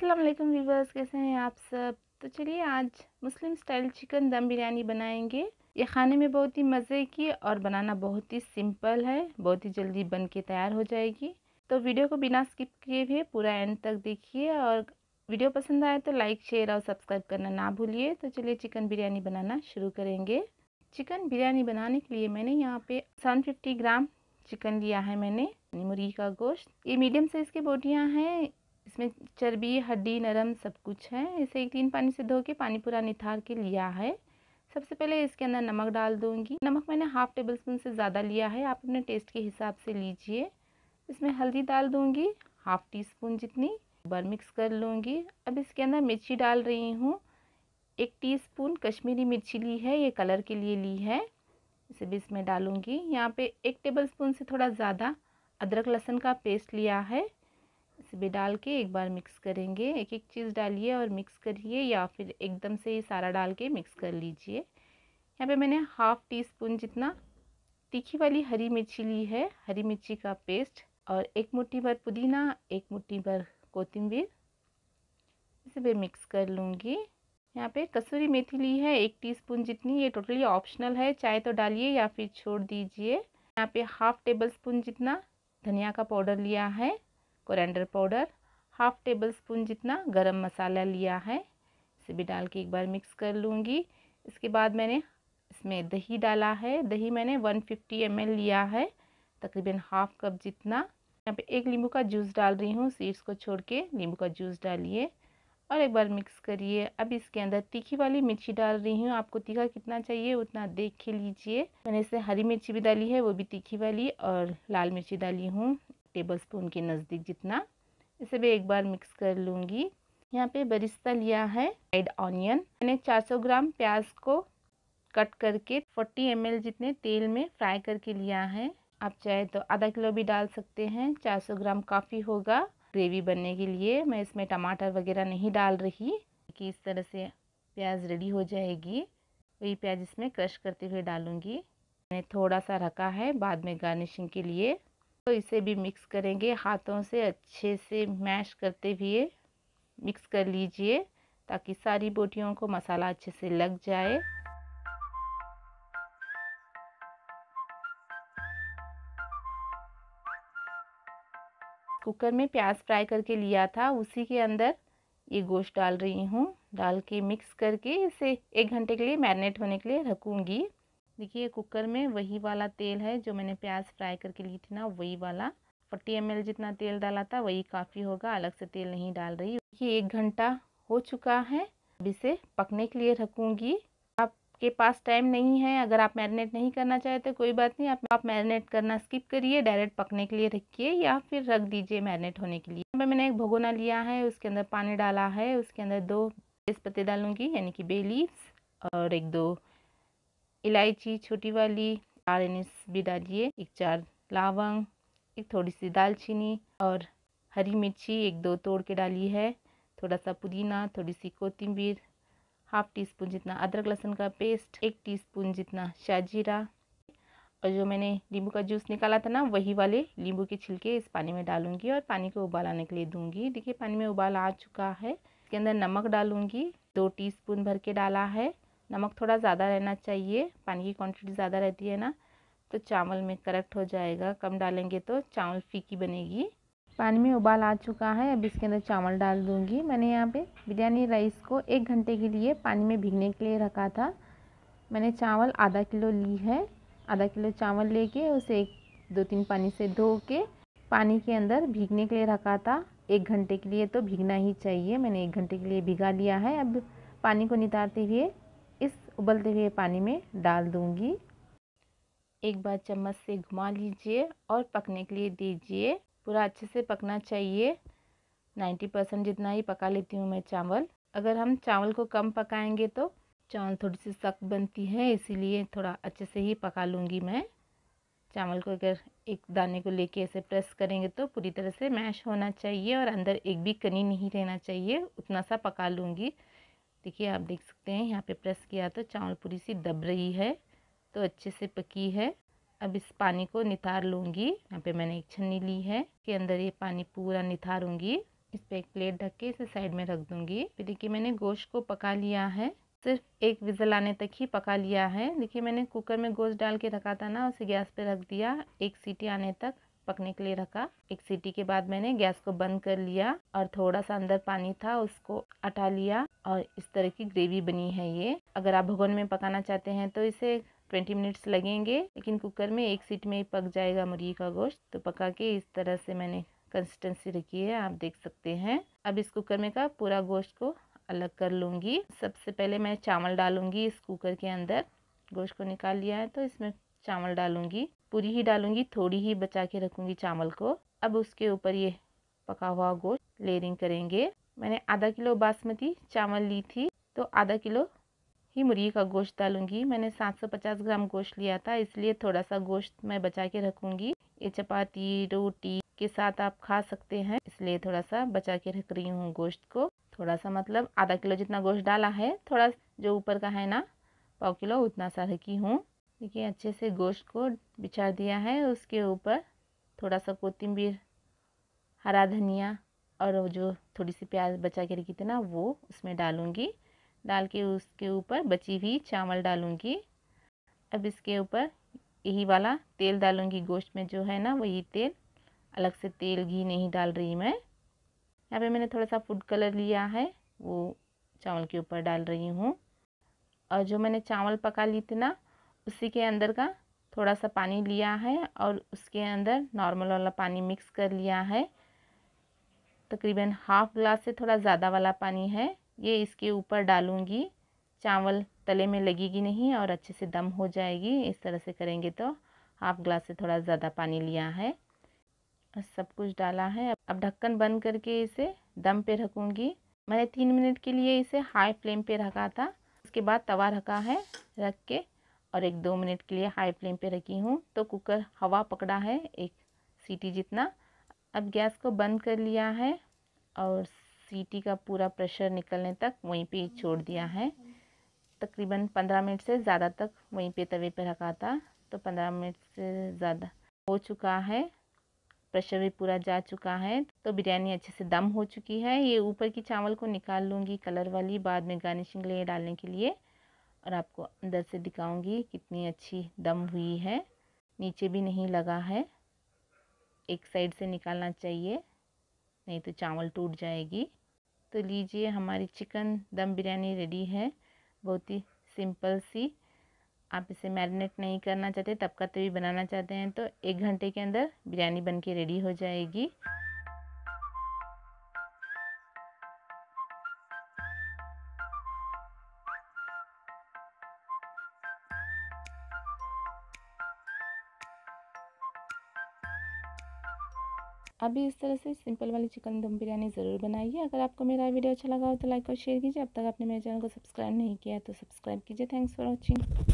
अस्सलाम वालेकुम वीवर्स कैसे हैं आप सब तो चलिए आज मुस्लिम स्टाइल चिकन दम बिरयानी बनाएंगे ये खाने में बहुत ही मज़े की और बनाना बहुत ही सिंपल है बहुत ही जल्दी बन के तैयार हो जाएगी तो वीडियो को बिना स्किप किए हुए पूरा एंड तक देखिए और वीडियो पसंद आए तो लाइक शेयर और सब्सक्राइब करना ना भूलिए तो चलिए चिकन बिरयानी बनाना शुरू करेंगे चिकन बिरयानी बनाने के लिए मैंने यहाँ पे सन फिफ्टी ग्राम चिकन लिया है मैंने मुर्गी का गोश्त ये मीडियम साइज़ की बोटियाँ हैं इसमें चर्बी हड्डी नरम सब कुछ है इसे एक तीन पानी से धो के पानी पूरा निथार के लिया है सबसे पहले इसके अंदर नमक डाल दूंगी नमक मैंने हाफ टेबल स्पून से ज़्यादा लिया है आप अपने टेस्ट के हिसाब से लीजिए इसमें हल्दी डाल दूंगी हाफ टी स्पून जितनी बार मिक्स कर लूँगी अब इसके अंदर मिर्ची डाल रही हूँ एक स्पून कश्मीरी मिर्ची ली है ये कलर के लिए ली है इसे भी इसमें डालूँगी यहाँ पे एक टेबल स्पून से थोड़ा ज़्यादा अदरक लहसुन का पेस्ट लिया है इसमें डाल के एक बार मिक्स करेंगे एक एक चीज़ डालिए और मिक्स करिए या फिर एकदम से ही सारा डाल के मिक्स कर लीजिए यहाँ पे मैंने हाफ़ टी स्पून जितना तीखी वाली हरी मिर्ची ली है हरी मिर्ची का पेस्ट और एक मुट्ठी भर पुदीना एक मुट्ठी भर कोथिम्बीर इसे भी मिक्स कर लूँगी यहाँ पे कसूरी मेथी ली है एक टीस्पून जितनी ये टोटली ऑप्शनल है चाहे तो डालिए या फिर छोड़ दीजिए यहाँ पे हाफ टेबल स्पून जितना धनिया का पाउडर लिया है coriander powder half tablespoon जितना गरम मसाला लिया है इसे भी डाल के एक बार मिक्स कर लूँगी इसके बाद मैंने इसमें दही डाला है दही मैंने 150 फिफ्टी लिया है तकरीबन हाफ कप जितना यहाँ पे एक नींबू का जूस डाल रही हूँ सीड्स को छोड़ के नींबू का जूस डालिए और एक बार मिक्स करिए अब इसके अंदर तीखी वाली मिर्ची डाल रही हूँ आपको तीखा कितना चाहिए उतना देख के लीजिए मैंने इसे हरी मिर्ची भी डाली है वो भी तीखी वाली और लाल मिर्ची डाली हूँ टेबल स्पून के नज़दीक जितना इसे भी एक बार मिक्स कर लूँगी यहाँ पे बरिस्ता लिया है रेड ऑनियन मैंने 400 ग्राम प्याज को कट करके 40 एम जितने तेल में फ्राई करके लिया है आप चाहे तो आधा किलो भी डाल सकते हैं 400 ग्राम काफ़ी होगा ग्रेवी बनने के लिए मैं इसमें टमाटर वगैरह नहीं डाल रही कि इस तरह से प्याज रेडी हो जाएगी वही प्याज इसमें क्रश करते हुए डालूँगी मैंने थोड़ा सा रखा है बाद में गार्निशिंग के लिए तो इसे भी मिक्स करेंगे हाथों से अच्छे से मैश करते हुए मिक्स कर लीजिए ताकि सारी बोटियों को मसाला अच्छे से लग जाए कुकर में प्याज फ्राई करके लिया था उसी के अंदर ये गोश्त डाल रही हूँ डाल के मिक्स करके इसे एक घंटे के लिए मैरिनेट होने के लिए रखूँगी देखिए कुकर में वही वाला तेल है जो मैंने प्याज फ्राई करके ली थी ना वही वाला फोर्टी एम जितना तेल डाला था वही काफ़ी होगा अलग से तेल नहीं डाल रही देखिए एक घंटा हो चुका है अब इसे पकने के लिए रखूँगी आपके पास टाइम नहीं है अगर आप मैरिनेट नहीं करना चाहते कोई बात नहीं आप आप मैरिनेट करना स्किप करिए डायरेक्ट पकने के लिए रखिए या फिर रख दीजिए मैरिनेट होने के लिए यहाँ पर मैंने एक भगोना लिया है उसके अंदर पानी डाला है उसके अंदर दो तेज़ पत्ते डालूंगी यानी कि बे लीव्स और एक दो इलायची छोटी वाली चार एनिस भी डालिए एक चार लावंग एक थोड़ी सी दालचीनी और हरी मिर्ची एक दो तोड़ के डाली है थोड़ा सा पुदीना थोड़ी सी कोथिम्बीर हाफ टी स्पून जितना अदरक लहसुन का पेस्ट एक टी स्पून जितना शाजीरा और जो मैंने नींबू का जूस निकाला था ना वही वाले नींबू के छिलके इस पानी में डालूंगी और पानी को उबाल आने के लिए दूंगी देखिए पानी में उबाल आ चुका है इसके अंदर नमक डालूंगी दो टीस्पून भर के डाला है नमक थोड़ा ज़्यादा रहना चाहिए पानी की क्वांटिटी ज़्यादा रहती है ना तो चावल में करेक्ट हो जाएगा कम डालेंगे तो चावल फीकी बनेगी पानी में उबाल आ चुका है अब इसके अंदर चावल डाल दूंगी मैंने यहाँ पे बिरयानी राइस को एक घंटे के लिए पानी में भीगने के लिए रखा था मैंने चावल आधा किलो ली है आधा किलो चावल लेके उसे एक दो तीन पानी से धो के पानी के अंदर भीगने के लिए रखा था एक घंटे के लिए तो भीगना ही चाहिए मैंने एक घंटे के लिए भिगा लिया है अब पानी को नितारते हुए उबलते हुए पानी में डाल दूंगी एक बार चम्मच से घुमा लीजिए और पकने के लिए दीजिए पूरा अच्छे से पकना चाहिए 90 परसेंट जितना ही पका लेती हूँ मैं चावल अगर हम चावल को कम पकाएंगे तो चावल थोड़ी सी सख्त बनती है इसीलिए थोड़ा अच्छे से ही पका लूँगी मैं चावल को अगर एक दाने को लेके ऐसे प्रेस करेंगे तो पूरी तरह से मैश होना चाहिए और अंदर एक भी कनी नहीं रहना चाहिए उतना सा पका लूँगी देखिए आप देख सकते हैं यहाँ पे प्रेस किया तो चावल पूरी सी दब रही है तो अच्छे से पकी है अब इस पानी को निथार लूँगी यहाँ पे मैंने एक छन्नी ली है के अंदर ये पानी पूरा निथारूँगी इस पर एक प्लेट ढक के इसे साइड में रख दूँगी फिर देखिए मैंने गोश्त को पका लिया है सिर्फ एक विजल आने तक ही पका लिया है देखिए मैंने कुकर में गोश्त डाल के रखा था ना उसे गैस पे रख दिया एक सीटी आने तक पकने के लिए रखा एक सीटी के बाद मैंने गैस को बंद कर लिया और थोड़ा सा अंदर पानी था उसको हटा लिया और इस तरह की ग्रेवी बनी है ये अगर आप भगोन में पकाना चाहते हैं तो इसे ट्वेंटी मिनट्स लगेंगे लेकिन कुकर में एक सीट में ही पक जाएगा मुर्गी का गोश्त तो पका के इस तरह से मैंने कंसिस्टेंसी रखी है आप देख सकते हैं अब इस कुकर में का पूरा गोश्त को अलग कर लूँगी सबसे पहले मैं चावल डालूँगी इस कुकर के अंदर गोश्त को निकाल लिया है तो इसमें चावल डालूँगी पूरी ही डालूंगी थोड़ी ही बचा के रखूंगी चावल को अब उसके ऊपर ये पका हुआ गोश्त लेयरिंग करेंगे मैंने आधा किलो बासमती चावल ली थी तो आधा किलो ही मुर्गी का गोश्त डालूंगी मैंने 750 ग्राम गोश्त लिया था इसलिए थोड़ा सा गोश्त मैं बचा के रखूंगी ये चपाती रोटी के साथ आप खा सकते हैं इसलिए थोड़ा सा बचा के रख रही हूँ गोश्त को थोड़ा सा मतलब आधा किलो जितना गोश्त डाला है थोड़ा जो ऊपर का है ना पाव किलो उतना सा रखी हूँ देखिए अच्छे से गोश्त को बिछा दिया है उसके ऊपर थोड़ा सा कोथिम्बीर हरा धनिया और जो थोड़ी सी प्याज बचा के रखी थी ना वो उसमें डालूँगी डाल के उसके ऊपर बची हुई चावल डालूँगी अब इसके ऊपर यही वाला तेल डालूँगी गोश्त में जो है ना वही तेल अलग से तेल घी नहीं डाल रही मैं यहाँ पे मैंने थोड़ा सा फूड कलर लिया है वो चावल के ऊपर डाल रही हूँ और जो मैंने चावल पका ली थी ना उसी के अंदर का थोड़ा सा पानी लिया है और उसके अंदर नॉर्मल वाला पानी मिक्स कर लिया है तकरीबन हाफ़ ग्लास से थोड़ा ज़्यादा वाला पानी है ये इसके ऊपर डालूँगी चावल तले में लगेगी नहीं और अच्छे से दम हो जाएगी इस तरह से करेंगे तो हाफ़ ग्लास से थोड़ा ज़्यादा पानी लिया है सब कुछ डाला है अब ढक्कन बंद करके इसे दम पे रखूँगी मैंने तीन मिनट के लिए इसे हाई फ्लेम पे रखा था उसके बाद तवा रखा है रख के और एक दो मिनट के लिए हाई फ्लेम पे रखी हूँ तो कुकर हवा पकड़ा है एक सीटी जितना अब गैस को बंद कर लिया है और सीटी का पूरा प्रेशर निकलने तक वहीं पे छोड़ दिया है तकरीबन पंद्रह मिनट से ज़्यादा तक वहीं पे तवे पे रखा था तो पंद्रह मिनट से ज़्यादा हो चुका है प्रेशर भी पूरा जा चुका है तो बिरयानी अच्छे से दम हो चुकी है ये ऊपर की चावल को निकाल लूँगी कलर वाली बाद में गार्निशिंग लिए डालने के लिए और आपको अंदर से दिखाऊंगी कितनी अच्छी दम हुई है नीचे भी नहीं लगा है एक साइड से निकालना चाहिए नहीं तो चावल टूट जाएगी तो लीजिए हमारी चिकन दम बिरयानी रेडी है बहुत ही सिंपल सी आप इसे मैरिनेट नहीं करना चाहते तब का तभी बनाना चाहते हैं तो एक घंटे के अंदर बिरयानी बन के रेडी हो जाएगी अभी इस तरह से सिंपल वाली चिकन दम बिरयानी ज़रूर बनाइए अगर आपको मेरा वीडियो अच्छा लगा हो तो लाइक और शेयर कीजिए अब तक आपने मेरे चैनल को सब्सक्राइब नहीं किया है तो सब्सक्राइब कीजिए थैंक्स फॉर वॉचिंग